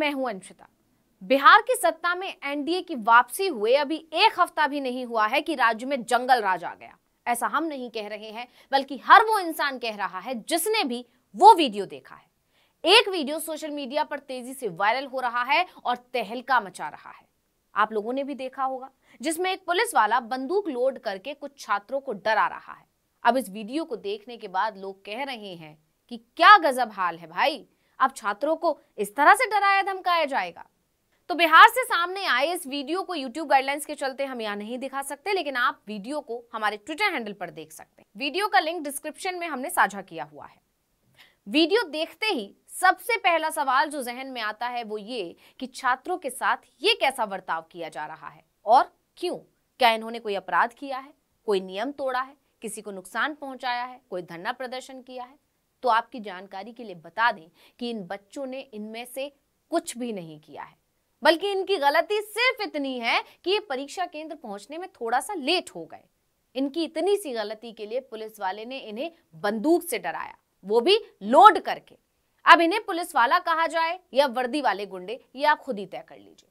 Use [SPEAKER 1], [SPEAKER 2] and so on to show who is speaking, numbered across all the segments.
[SPEAKER 1] मैं हूं अंशिता बिहार की सत्ता में एनडीए की वापसी हुए अभी एक हफ्ता भी नहीं हुआ है कि राज्य में जंगल राज आ गया ऐसा हम नहीं कह रहे हैं बल्कि हर वो इंसान कह रहा है जिसने भी वो वीडियो देखा है एक वीडियो सोशल मीडिया पर तेजी से वायरल हो रहा है और तहलका मचा रहा है आप लोगों ने भी देखा होगा जिसमें एक पुलिस वाला बंदूक लोड करके कुछ छात्रों को डरा रहा है अब इस वीडियो को देखने के बाद लोग कह रहे हैं कि क्या गजब हाल है भाई अब छात्रों को इस तरह से डराया धमकाया जाएगा तो बिहार से सामने आए इस वीडियो को यूट्यूब गाइडलाइंस के चलते हम यहाँ नहीं दिखा सकते लेकिन आप वीडियो को हमारे ट्विटर हैंडल पर देख सकते हैं वीडियो का लिंक डिस्क्रिप्शन में हमने साझा किया हुआ है वीडियो देखते ही सबसे पहला सवाल जो जहन में आता है वो ये कि छात्रों के साथ ये कैसा बर्ताव किया जा रहा है और क्यों क्या इन्होंने कोई अपराध किया है कोई नियम तोड़ा है किसी को नुकसान पहुंचाया है कोई धरना प्रदर्शन किया है तो आपकी जानकारी के लिए बता दें कि इन बच्चों ने इनमें से कुछ भी नहीं किया है बल्कि इनकी गलती सिर्फ इतनी है कि ये परीक्षा केंद्र पहुंचने में थोड़ा सा लेट हो गए इनकी इतनी सी गलती के लिए पुलिस वाले ने इन्हें बंदूक से डराया वो भी लोड करके अब इन्हें पुलिस वाला कहा जाए या वर्दी वाले गुंडे ये आप खुद ही तय कर लीजिए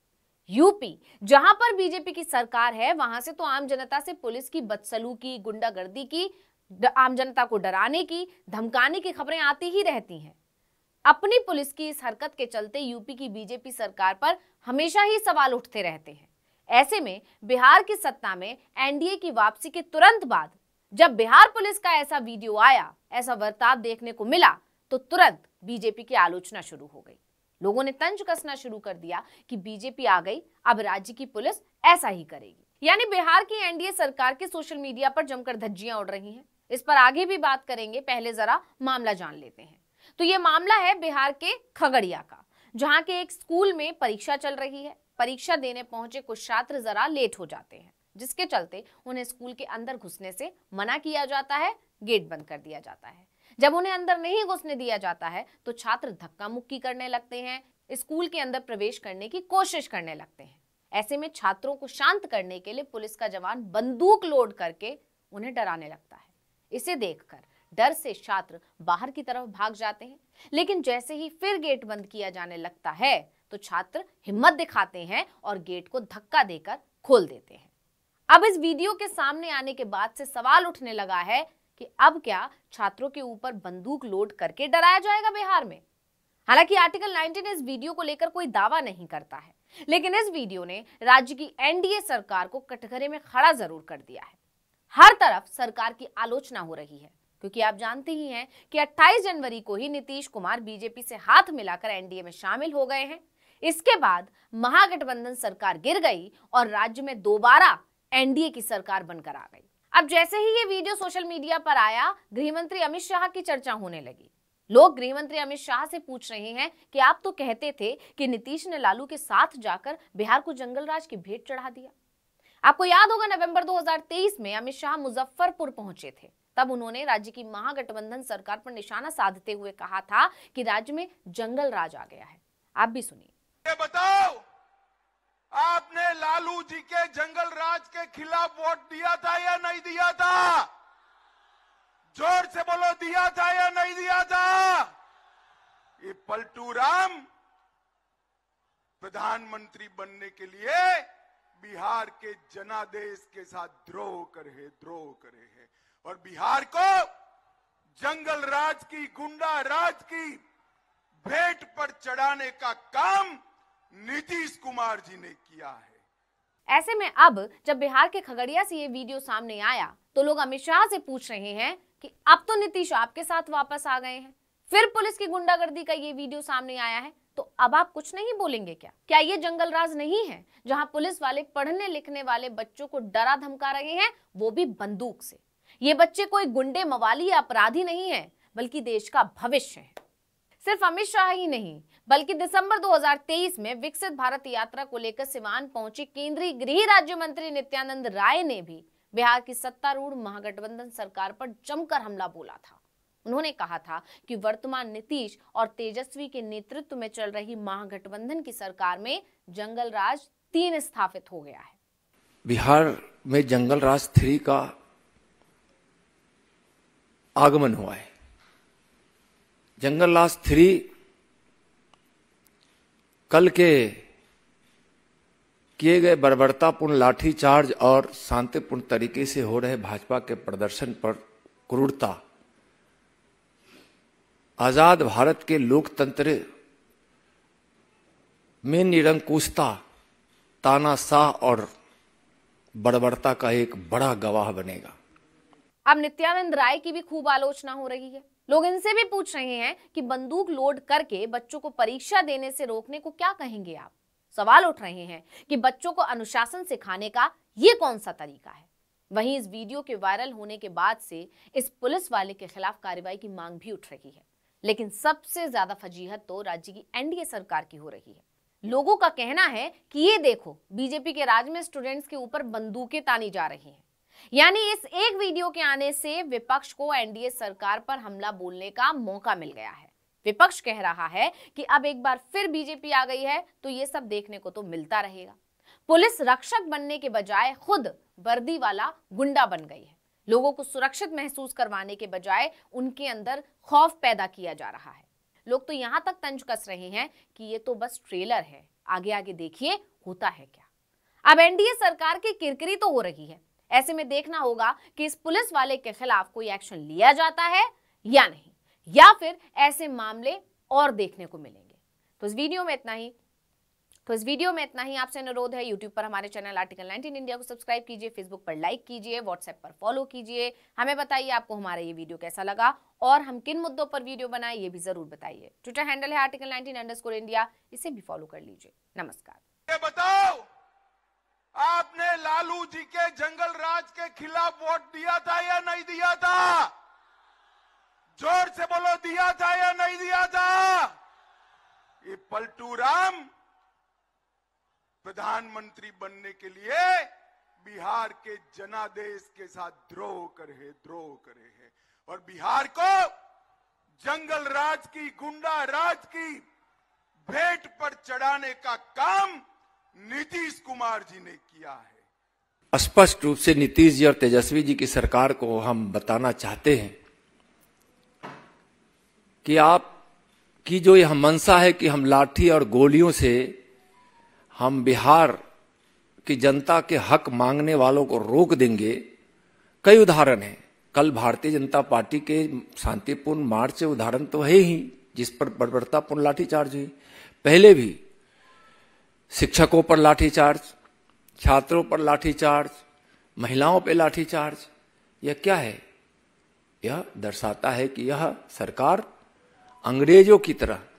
[SPEAKER 1] यूपी जहां पर बीजेपी की सरकार है वहां से तो आम जनता से पुलिस की बदसलू की गुंडागर्दी की आम जनता को डराने की धमकाने की खबरें आती ही रहती हैं अपनी पुलिस की इस हरकत के चलते यूपी की बीजेपी सरकार पर हमेशा ही सवाल उठते रहते हैं ऐसे में बिहार की सत्ता में एनडीए की वापसी के तुरंत बाद जब बिहार पुलिस का ऐसा वीडियो आया ऐसा वर्ताव देखने को मिला तो तुरंत बीजेपी की आलोचना शुरू हो गई लोगों ने तंज कसना शुरू कर दिया कि बीजेपी आ गई अब राज्य की पुलिस ऐसा ही करेगी यानी बिहार की एनडीए सरकार के सोशल मीडिया पर जमकर धज्जियां उड़ रही हैं इस पर आगे भी बात करेंगे पहले जरा मामला जान लेते हैं तो ये मामला है बिहार के खगड़िया का जहां के एक स्कूल में परीक्षा चल रही है परीक्षा देने पहुंचे कुछ छात्र जरा लेट हो जाते हैं जिसके चलते उन्हें स्कूल के अंदर घुसने से मना किया जाता है गेट बंद कर दिया जाता है जब उन्हें अंदर नहीं घुसने दिया जाता है तो छात्र धक्का मुक्की करने लगते हैं स्कूल के अंदर प्रवेश करने की कोशिश करने लगते हैं ऐसे में छात्रों को शांत करने के लिए पुलिस का जवान बंदूक लोड करके उन्हें डराने लगता है इसे देखकर डर से छात्र बाहर की तरफ भाग जाते हैं लेकिन जैसे ही फिर गेट बंद किया जाने लगता है तो छात्र हिम्मत दिखाते हैं और गेट को धक्का देकर खोल देते हैं अब इस वीडियो के सामने आने के बाद से सवाल उठने लगा है कि अब क्या छात्रों के ऊपर बंदूक लोड करके डराया जाएगा बिहार में हालांकि आर्टिकल 19 इस वीडियो को लेकर कोई दावा नहीं करता है लेकिन इस वीडियो ने राज्य की एनडीए सरकार को कटघरे में खड़ा जरूर कर दिया है हर तरफ सरकार की आलोचना हो रही है क्योंकि आप जानते ही हैं कि 28 जनवरी को ही नीतीश कुमार बीजेपी से हाथ मिलाकर एनडीए में शामिल हो गए हैं इसके बाद महागठबंधन सरकार गिर गई और राज्य में दोबारा एनडीए की सरकार बनकर आ गई अब जैसे ही ये वीडियो सोशल मीडिया पर आया गृह मंत्री अमित शाह की चर्चा होने लगी लोग गृह मंत्री अमित शाह से पूछ रहे हैं कि आप तो कहते थे कि नीतीश ने लालू के साथ जाकर बिहार को जंगल राज की भेंट चढ़ा दिया आपको याद होगा नवंबर 2023 में अमित शाह मुजफ्फरपुर पहुंचे थे तब उन्होंने राज्य की महागठबंधन सरकार पर निशाना साधते हुए कहा था कि राज्य में जंगल राज आ गया है आप भी सुनिए
[SPEAKER 2] बताओ आपने लालू जी के जंगल राज के खिलाफ वोट दिया था या नहीं दिया था जोर से बोलो दिया था या नहीं दिया था ये पलटू राम प्रधानमंत्री बनने के लिए बिहार के जनादेश के साथ द्रोह करे हैं द्रोह करे हैं और बिहार को जंगल राज की गुंडा राज की भेंट पर चढ़ाने का काम नीतीश कुमार जी ने किया है
[SPEAKER 1] ऐसे में अब जब बिहार के खगड़िया से ये वीडियो सामने आया तो लोग अमित शाह से पूछ रहे हैं कि अब तो नीतीश आपके साथ वापस आ गए हैं फिर पुलिस की गुंडागर्दी का ये वीडियो सामने आया है तो अब आप कुछ नहीं बोलेंगे क्या क्या ये जंगल राज नहीं है जहां पुलिस वाले पढ़ने लिखने वाले बच्चों को डरा धमका रहे हैं वो भी बंदूक से ये बच्चे कोई गुंडे मवाली या अपराधी नहीं है बल्कि देश का भविष्य है सिर्फ अमित शाह ही नहीं बल्कि दिसंबर 2023 में विकसित भारत यात्रा को लेकर सिवान पहुंचे केंद्रीय गृह राज्य मंत्री नित्यानंद राय ने भी बिहार की सत्तारूढ़ महागठबंधन सरकार पर जमकर हमला बोला था उन्होंने कहा था कि वर्तमान नीतीश और तेजस्वी के नेतृत्व में चल रही महागठबंधन की सरकार में जंगल राज तीन स्थापित हो गया है
[SPEAKER 3] बिहार में जंगल राज थ्री का आगमन हुआ है जंगल राज थ्री कल के किए गए बर्बरतापूर्ण लाठीचार्ज और शांतिपूर्ण तरीके से हो रहे भाजपा के प्रदर्शन पर क्रूरता आजाद भारत के लोकतंत्र में निरंकुशता तानाशाह और बड़बड़ता का एक बड़ा गवाह बनेगा
[SPEAKER 1] अब नित्यानंद राय की भी खूब आलोचना हो रही है लोग इनसे भी पूछ रहे हैं कि बंदूक लोड करके बच्चों को परीक्षा देने से रोकने को क्या कहेंगे आप सवाल उठ रहे हैं कि बच्चों को अनुशासन सिखाने का ये कौन सा तरीका है वहीं इस वीडियो के वायरल होने के बाद से इस पुलिस वाले के खिलाफ कार्रवाई की मांग भी उठ रही है लेकिन सबसे ज्यादा फजीहत तो राज्य की एनडीए सरकार की हो रही है लोगों का कहना है कि ये देखो बीजेपी के राज में स्टूडेंट्स के ऊपर बंदूकें तानी जा रही हैं यानी इस एक वीडियो के आने से विपक्ष को एनडीए सरकार पर हमला बोलने का मौका मिल गया है विपक्ष कह रहा है कि अब एक बार फिर बीजेपी आ गई है तो ये सब देखने को तो मिलता रहेगा पुलिस रक्षक बनने के बजाय खुद वर्दी वाला गुंडा बन गई है लोगों को सुरक्षित महसूस करवाने के बजाय उनके अंदर खौफ पैदा किया जा रहा है लोग तो यहां तक तंज कस रहे हैं कि ये तो बस ट्रेलर है आगे आगे देखिए होता है क्या अब एनडीए सरकार की किरकिरी तो हो रही है ऐसे में देखना होगा कि इस पुलिस वाले के खिलाफ कोई एक्शन लिया जाता है या नहीं या फिर ऐसे मामले और देखने को मिलेंगे तो इस वीडियो में इतना ही तो इस वीडियो में इतना ही आपसे अनुरोध है यूट्यूब पर हमारे चैनल आर्टिकल नाइनटीन इंडिया को सब्सक्राइब कीजिए फेसबुक पर लाइक कीजिए व्हाट्सएप पर फॉलो कीजिए हमें बताइए आपको हमारा ये वीडियो कैसा लगा और हम किन मुद्दों पर वीडियो बनाए ये भी जरूर बताइए ट्विटर हैंडल है आर्टिकल नाइनटीन इंडिया इसे भी फॉलो कर लीजिए
[SPEAKER 2] नमस्कार बताओ आपने लालू जी के जंगल राज के खिलाफ वोट दिया था या नहीं दिया था जोर से बोलो दिया था या नहीं दिया था ये पलटू राम प्रधानमंत्री बनने के लिए बिहार के जनादेश के साथ द्रोह करे है द्रोह करे है और बिहार को जंगल राज की गुंडा राज की भेंट पर चढ़ाने का काम नीतीश कुमार जी ने किया
[SPEAKER 3] है स्पष्ट रूप से नीतीश जी और तेजस्वी जी की सरकार को हम बताना चाहते हैं कि आप की जो यह मंशा है कि हम लाठी और गोलियों से हम बिहार की जनता के हक मांगने वालों को रोक देंगे कई उदाहरण हैं कल भारतीय जनता पार्टी के शांतिपूर्ण मार्च से उदाहरण तो है ही जिस पर बर्बरतापूर्ण लाठीचार्ज हुई पहले भी शिक्षकों पर लाठीचार्ज छात्रों पर लाठीचार्ज महिलाओं पर लाठीचार्ज यह क्या है यह दर्शाता है कि यह सरकार अंग्रेजों की तरह